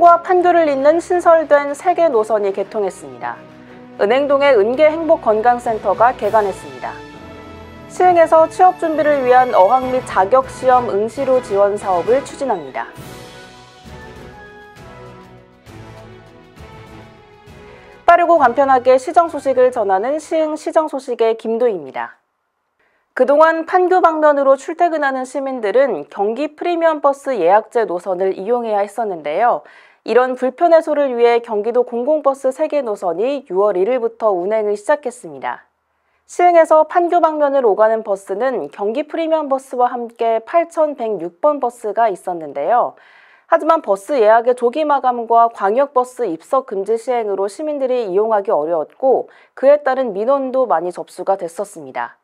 판과 판교를 잇는 신설된 세계 노선이 개통했습니다. 은행동의 은계행복건강센터가 개관했습니다. 시행에서 취업 준비를 위한 어학 및 자격시험 응시로 지원 사업을 추진합니다. 빠르고 간편하게 시정 소식을 전하는 시흥 시정 소식의 김도입니다. 그동안 판교 방면으로 출퇴근하는 시민들은 경기 프리미엄 버스 예약제 노선을 이용해야 했었는데요. 이런 불편 해소를 위해 경기도 공공버스 3개 노선이 6월 1일부터 운행을 시작했습니다. 시흥에서 판교 방면을 오가는 버스는 경기 프리미엄 버스와 함께 8106번 버스가 있었는데요. 하지만 버스 예약의 조기 마감과 광역버스 입석 금지 시행으로 시민들이 이용하기 어려웠고 그에 따른 민원도 많이 접수가 됐었습니다.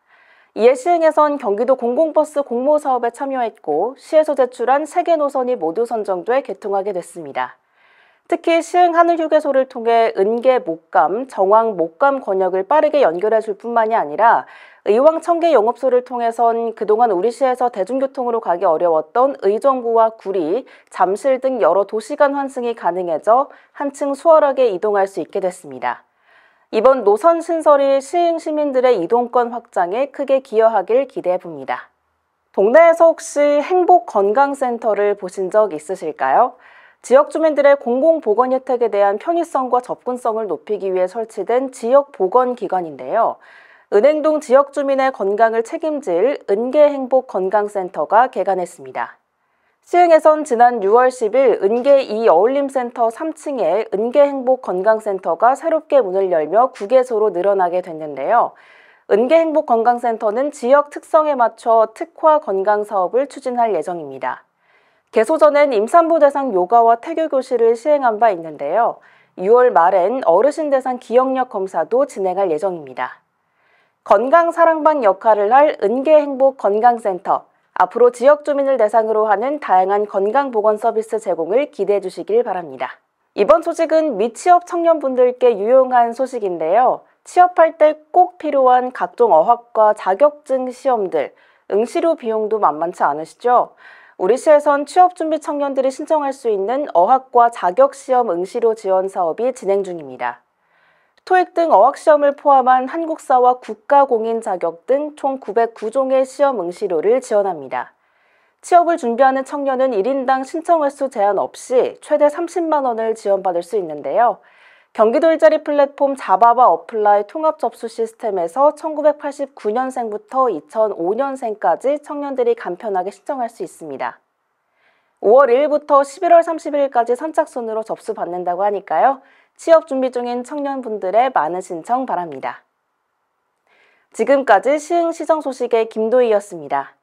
이에 시행에선 경기도 공공버스 공모 사업에 참여했고 시에서 제출한 3개 노선이 모두 선정돼 개통하게 됐습니다. 특히 시흥 하늘휴게소를 통해 은계 목감, 정황 목감 권역을 빠르게 연결해 줄 뿐만이 아니라 의왕 청계 영업소를 통해선 그동안 우리 시에서 대중교통으로 가기 어려웠던 의정부와 구리, 잠실 등 여러 도시간 환승이 가능해져 한층 수월하게 이동할 수 있게 됐습니다. 이번 노선 신설이 시흥 시민들의 이동권 확장에 크게 기여하길 기대해 봅니다. 동네에서 혹시 행복 건강센터를 보신 적 있으실까요? 지역 주민들의 공공 보건 혜택에 대한 편의성과 접근성을 높이기 위해 설치된 지역 보건 기관인데요. 은행동 지역 주민의 건강을 책임질 은계행복 건강센터가 개관했습니다. 시흥에선 지난 6월 10일 은계 2 어울림센터 3층에 은계행복 건강센터가 새롭게 문을 열며 9개소로 늘어나게 됐는데요. 은계행복 건강센터는 지역 특성에 맞춰 특화 건강 사업을 추진할 예정입니다. 개소전엔 임산부 대상 요가와 태교 교실을 시행한 바 있는데요. 6월 말엔 어르신 대상 기억력 검사도 진행할 예정입니다. 건강 사랑방 역할을 할 은계행복 건강센터, 앞으로 지역 주민을 대상으로 하는 다양한 건강보건 서비스 제공을 기대해 주시길 바랍니다. 이번 소식은 미취업 청년분들께 유용한 소식인데요. 취업할 때 꼭 필요한 각종 어학과 자격증 시험들, 응시료 비용도 만만치 않으시죠? 우리시에선 취업준비 청년들이 신청할 수 있는 어학과 자격시험 응시료 지원 사업이 진행 중입니다. 토익 등 어학시험을 포함한 한국사와 국가공인 자격 등 총 909종의 시험 응시료를 지원합니다. 취업을 준비하는 청년은 1인당 신청 횟수 제한 없이 최대 30만 원을 지원받을 수 있는데요. 경기도 일자리 플랫폼 자바바 어플라이 통합 접수 시스템에서 1989년생부터 2005년생까지 청년들이 간편하게 신청할 수 있습니다. 5월 1일부터 11월 31일까지 선착순으로 접수받는다고 하니까요. 취업 준비 중인 청년분들의 많은 신청 바랍니다. 지금까지 시흥시정 소식의 김도희였습니다.